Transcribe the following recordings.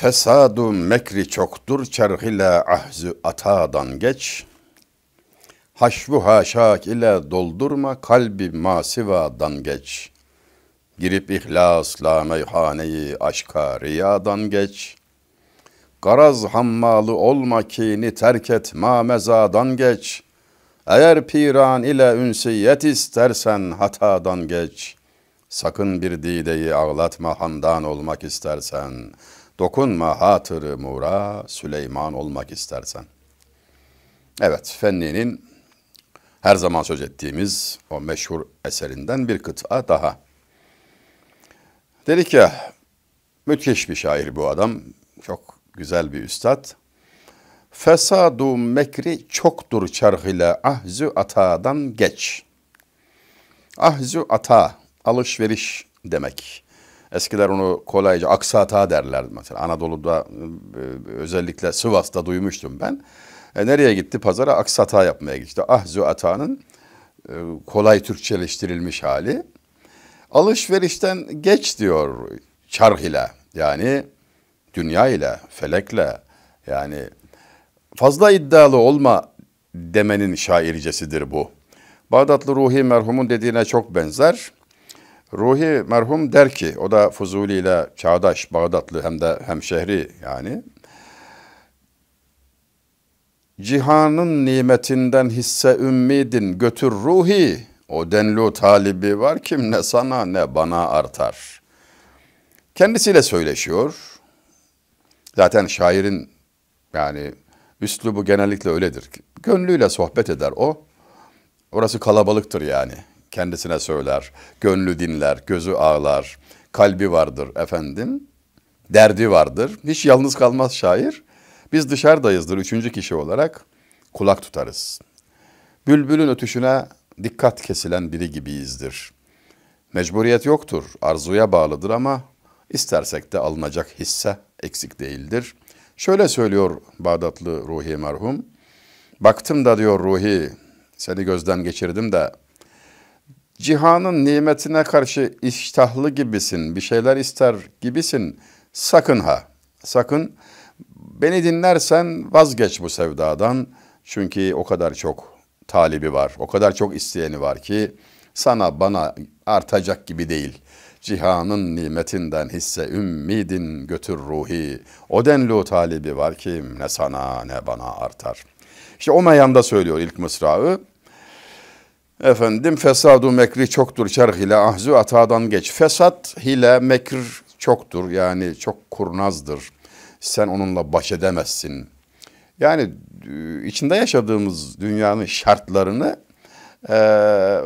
Fesadu mekri çoktur çerh ile ahzü atadan geç. Haşvu haşak ile doldurma kalbi masivadan geç. Girip ihlasla meyhaneyi aşka riyadan geç. Garaz hammalı olma kini terk et mamezadan geç. Eğer piran ile ünsiyet istersen hatadan geç. Sakın bir dideyi ağlatma handan olmak istersen.'' Dokunma hatırı mura Süleyman olmak istersen. Evet Fenni'nin her zaman söz ettiğimiz o meşhur eserinden bir kıta daha. Dedik ya müthiş bir şair bu adam. Çok güzel bir üstad. Fesadu mekri çoktur çarhile ahzü atadan geç. Ahzü ata, alışveriş demek. Eskiler onu kolayca aksata derlerdi mesela. Anadolu'da e, özellikle Sivas'ta duymuştum ben. E, nereye gitti? Pazara aksata yapmaya gitti. Ahzu atanın e, kolay Türkçeleştirilmiş hali. Alışverişten geç diyor çarh ile. Yani dünya ile, felekle. Yani fazla iddialı olma demenin şaircesidir bu. Bağdatlı Ruhi merhumun dediğine çok benzer. Ruhi merhum der ki, o da Fuzuli ile çağdaş, Bağdatlı hem de hem şehri yani. Cihanın nimetinden hisse ümmidin götür ruhi. O denlu talibi var kim ne sana ne bana artar. Kendisiyle söyleşiyor. Zaten şairin yani üslubu genellikle öyledir. Gönlüyle sohbet eder o. Orası kalabalıktır yani kendisine söyler. Gönlü dinler, gözü ağlar, kalbi vardır efendim. Derdi vardır. Hiç yalnız kalmaz şair. Biz dışarıdayızdır üçüncü kişi olarak kulak tutarız. Bülbülün ötüşüne dikkat kesilen biri gibiyizdir. Mecburiyet yoktur, arzuya bağlıdır ama istersek de alınacak hisse eksik değildir. Şöyle söylüyor Bağdatlı Ruhi merhum. Baktım da diyor Ruhi, seni gözden geçirdim de cihanın nimetine karşı iştahlı gibisin, bir şeyler ister gibisin. Sakın ha, sakın. Beni dinlersen vazgeç bu sevdadan. Çünkü o kadar çok talibi var, o kadar çok isteyeni var ki sana bana artacak gibi değil. Cihanın nimetinden hisse ümmidin götür ruhi. O denli talibi var ki ne sana ne bana artar. İşte o meyanda söylüyor ilk mısrağı. Efendim fesadu mekri çoktur şerh ile ahzu atadan geç. Fesat hile mekir çoktur yani çok kurnazdır. Sen onunla baş edemezsin. Yani e, içinde yaşadığımız dünyanın şartlarını e,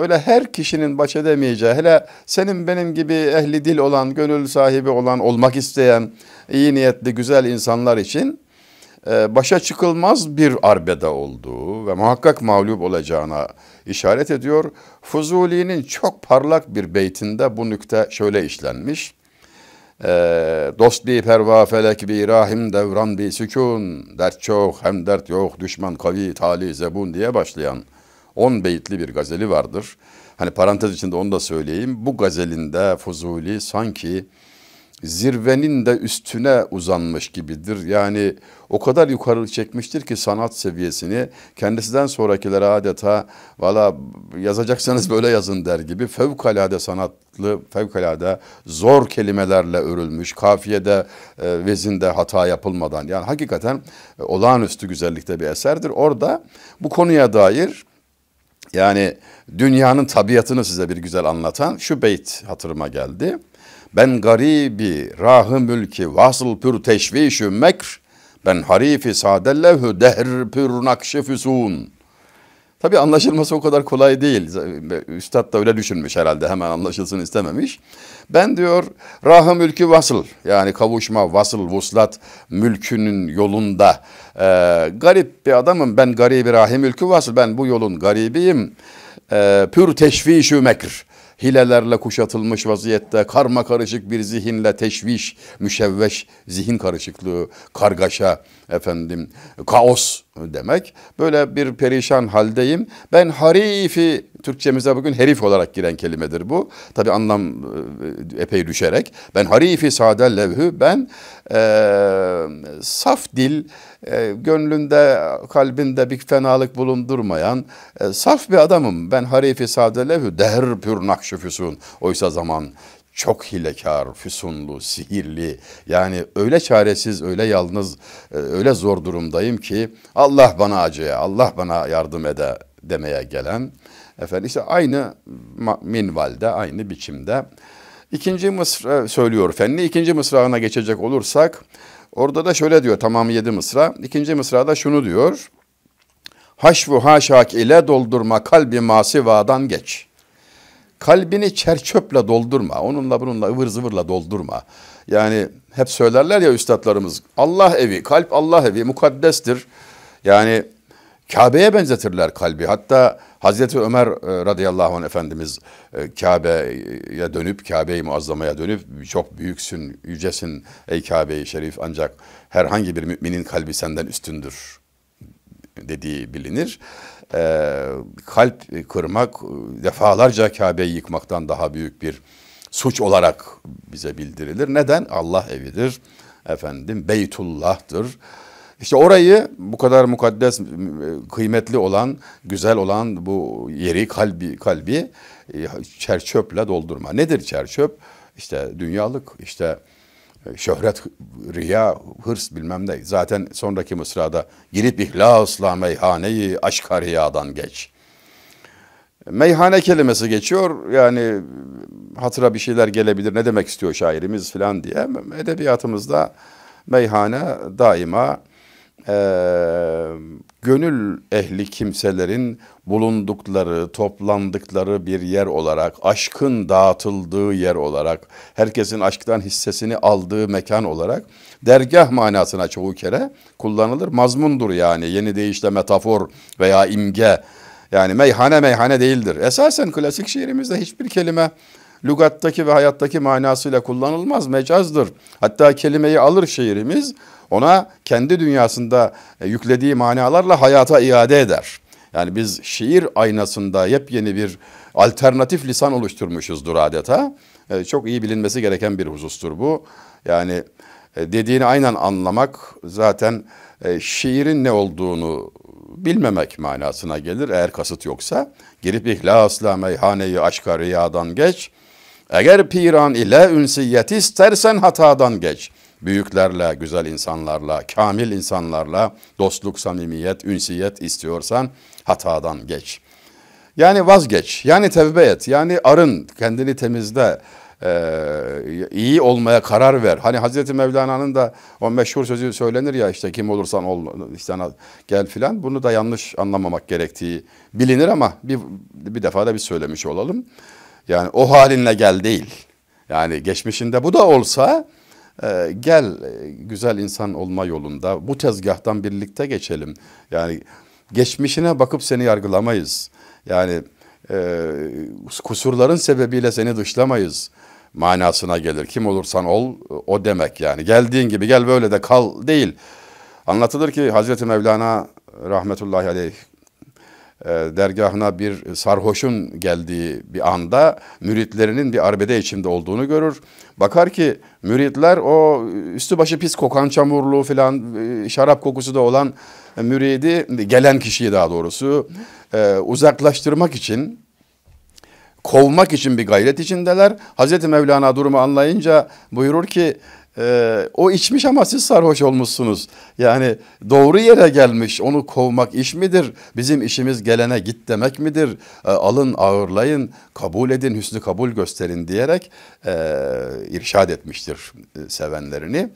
öyle her kişinin baş edemeyeceği hele senin benim gibi ehli dil olan gönül sahibi olan olmak isteyen iyi niyetli güzel insanlar için ee, başa çıkılmaz bir arbeda olduğu ve muhakkak mağlup olacağına işaret ediyor. Fuzuli'nin çok parlak bir beytinde bu nükte şöyle işlenmiş. Ee, Dost bi perva felek bi rahim devran bir sükun Dert çok hem dert yok düşman kavi tali zebun diye başlayan 10 beyitli bir gazeli vardır. Hani parantez içinde onu da söyleyeyim. Bu gazelinde Fuzuli sanki zirvenin de üstüne uzanmış gibidir. Yani o kadar yukarı çekmiştir ki sanat seviyesini kendisinden sonrakilere adeta valla yazacaksanız böyle yazın der gibi fevkalade sanatlı, fevkalade zor kelimelerle örülmüş. Kafiyede, e, vezinde hata yapılmadan yani hakikaten e, olağanüstü güzellikte bir eserdir. Orada bu konuya dair yani dünyanın tabiatını size bir güzel anlatan şu beyt hatırıma geldi. Ben garibi rahı mülki vasıl pür teşvişü mekr ben harifi sadellehü dehr pür nakşi füsun.'' Tabi anlaşılması o kadar kolay değil. Üstad da öyle düşünmüş herhalde hemen anlaşılsın istememiş. Ben diyor rahı mülkü vasıl yani kavuşma, vasıl, vuslat mülkünün yolunda e, garip bir adamım. Ben garibi rahi mülkü vasıl ben bu yolun garibiyim. E, pür teşvişü mekr hilelerle kuşatılmış vaziyette karma karışık bir zihinle teşviş, müşevveş zihin karışıklığı, kargaşa efendim, kaos demek. Böyle bir perişan haldeyim. Ben harifi Türkçemize bugün herif olarak giren kelimedir bu. Tabi anlam e, epey düşerek. Ben harifi sade levhü ben e, saf dil e, gönlünde kalbinde bir fenalık bulundurmayan e, saf bir adamım. Ben harifi sade levhü der pür nakşı füsun. Oysa zaman çok hilekar, füsunlu, sihirli. Yani öyle çaresiz, öyle yalnız, e, öyle zor durumdayım ki Allah bana acıya, Allah bana yardım ede demeye gelen. Efendim işte aynı minvalde, aynı biçimde. İkinci mısra söylüyor Fenni. İkinci mısrağına geçecek olursak orada da şöyle diyor tamamı yedi mısra. İkinci mısrada şunu diyor. Haşvu haşak ile doldurma kalbi masivadan geç.'' Kalbini çerçöple doldurma. Onunla bununla ıvır zıvırla doldurma. Yani hep söylerler ya üstadlarımız Allah evi, kalp Allah evi mukaddestir. Yani Kabe'ye benzetirler kalbi. Hatta Hazreti Ömer e, radıyallahu anh Efendimiz e, Kabe'ye dönüp, Kabe'yi Muazzama'ya dönüp çok büyüksün, yücesin ey kabe Şerif ancak herhangi bir müminin kalbi senden üstündür dediği bilinir e, kalp kırmak defalarca Kabe'yi yıkmaktan daha büyük bir suç olarak bize bildirilir. Neden? Allah evidir. Efendim Beytullah'tır. İşte orayı bu kadar mukaddes, kıymetli olan, güzel olan bu yeri, kalbi, kalbi e, çerçöple doldurma. Nedir çerçöp? İşte dünyalık, işte şöhret, riya, hırs bilmem ne. Zaten sonraki mısrada girip ihlasla meyhaneyi aşka riyadan geç. Meyhane kelimesi geçiyor. Yani hatıra bir şeyler gelebilir. Ne demek istiyor şairimiz falan diye. Edebiyatımızda meyhane daima e, gönül ehli kimselerin bulundukları, toplandıkları bir yer olarak, aşkın dağıtıldığı yer olarak, herkesin aşktan hissesini aldığı mekan olarak dergah manasına çoğu kere kullanılır. Mazmundur yani yeni deyişle metafor veya imge. Yani meyhane meyhane değildir. Esasen klasik şiirimizde hiçbir kelime lügattaki ve hayattaki manasıyla kullanılmaz, mecazdır. Hatta kelimeyi alır şiirimiz ona kendi dünyasında e, yüklediği manalarla hayata iade eder. Yani biz şiir aynasında yepyeni bir alternatif lisan oluşturmuşuzdur adeta. E, çok iyi bilinmesi gereken bir husustur bu. Yani e, dediğini aynen anlamak zaten şiirin ne olduğunu bilmemek manasına gelir eğer kasıt yoksa. Girip ihlasla meyhaneyi aşka riyadan geç, eğer piran ile ünsiyet istersen hatadan geç. Büyüklerle, güzel insanlarla, kamil insanlarla dostluk, samimiyet, ünsiyet istiyorsan hatadan geç. Yani vazgeç, yani tevbe et, yani arın, kendini temizle, e, iyi olmaya karar ver. Hani Hazreti Mevlana'nın da o meşhur sözü söylenir ya işte kim olursan ol işte gel filan. Bunu da yanlış anlamamak gerektiği bilinir ama bir, bir defa da bir söylemiş olalım. Yani o halinle gel değil. Yani geçmişinde bu da olsa e, gel e, güzel insan olma yolunda bu tezgahtan birlikte geçelim. Yani geçmişine bakıp seni yargılamayız. Yani e, kusurların sebebiyle seni dışlamayız manasına gelir. Kim olursan ol o demek yani. Geldiğin gibi gel böyle de kal değil. Anlatılır ki Hazreti Mevlana rahmetullahi aleyh e, dergahına bir sarhoşun geldiği bir anda müritlerinin bir arbede içinde olduğunu görür. Bakar ki müritler o üstü başı pis kokan çamurlu filan e, şarap kokusu da olan müridi gelen kişiyi daha doğrusu e, uzaklaştırmak için kovmak için bir gayret içindeler. Hazreti Mevlana durumu anlayınca buyurur ki ee, o içmiş ama siz sarhoş olmuşsunuz. Yani doğru yere gelmiş onu kovmak iş midir? Bizim işimiz gelene git demek midir? Ee, alın ağırlayın kabul edin hüsnü kabul gösterin diyerek e, irşad etmiştir e, sevenlerini.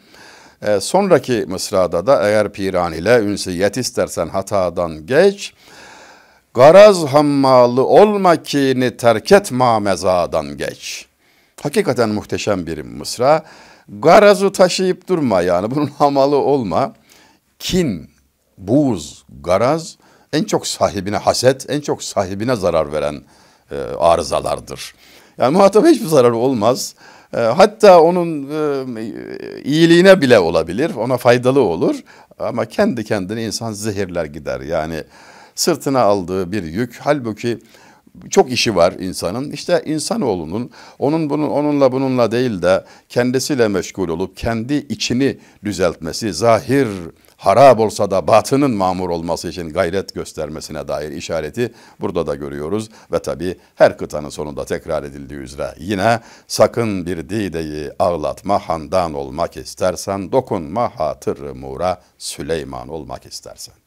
E, sonraki mısrada da eğer piran ile ünsiyet istersen hatadan geç. Garaz hammalı olma kini terk etma mezadan geç. Hakikaten muhteşem bir mısra. Garazı taşıyıp durma yani bunun hamalı olma. Kin, buz garaz en çok sahibine haset, en çok sahibine zarar veren e, arızalardır. Yani muhataba hiçbir zararı olmaz. E, hatta onun e, iyiliğine bile olabilir, ona faydalı olur. Ama kendi kendine insan zehirler gider. Yani sırtına aldığı bir yük. Halbuki çok işi var insanın. İşte insanoğlunun onun bunun onunla bununla değil de kendisiyle meşgul olup kendi içini düzeltmesi, zahir harap olsa da batının mamur olması için gayret göstermesine dair işareti burada da görüyoruz. Ve tabi her kıtanın sonunda tekrar edildiği üzere yine sakın bir dideyi ağlatma handan olmak istersen dokunma hatır mura Süleyman olmak istersen.